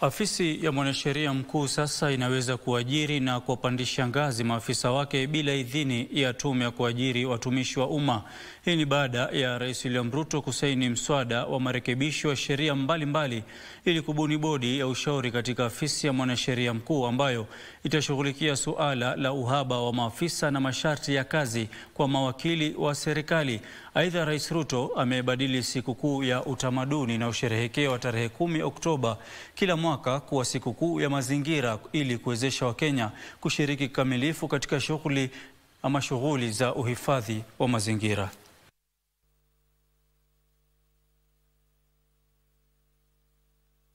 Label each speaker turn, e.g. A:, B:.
A: Afisi ya mwanasheria mkuu sasa inaweza kuajiri na kuwapandisha ngazi maafisa wake bila idhini ya tume ya kuajiri watumishi wa umma. Hii ni baada ya Rais William Ruto kusaini mswada wa marekebisho ya sheria mbalimbali ili kubuni bodi ya ushauri katika afisi ya mwanasheria mkuu ambayo itashughulikia suala la uhaba wa maafisa na masharti ya kazi kwa mawakili wa serikali. Aidha, Rais Ruto amebadili sikukuu ya utamaduni na usherehekeo wa tarehe kumi Oktoba kila mwaka kuwa sikukuu ya mazingira ili kuwezesha Wakenya kushiriki kikamilifu katika shughuli ama shughuli za uhifadhi wa mazingira.